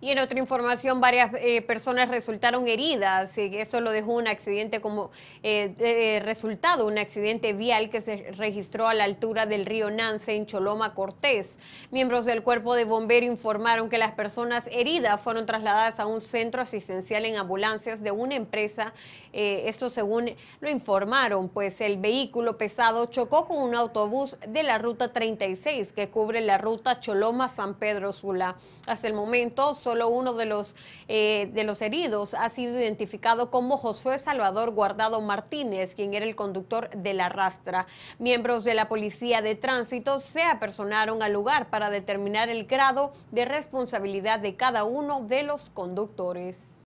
Y en otra información, varias eh, personas resultaron heridas. Y eh, eso lo dejó un accidente como eh, resultado, un accidente vial que se registró a la altura del río Nance en Choloma, Cortés. Miembros del cuerpo de bomberos informaron que las personas heridas fueron trasladadas a un centro asistencial en ambulancias de una empresa. esto según lo informaron, pues el vehículo pesado chocó con un autobús de la ruta 36 que cubre la ruta Choloma-San Pedro Sula. Hasta el momento solo uno de los, eh, de los heridos ha sido identificado como Josué Salvador Guardado Martínez, quien era el conductor de la rastra. Miembros de la Policía de Tránsito se apersonaron al lugar para determinar el grado de responsabilidad de cada uno de los conductores.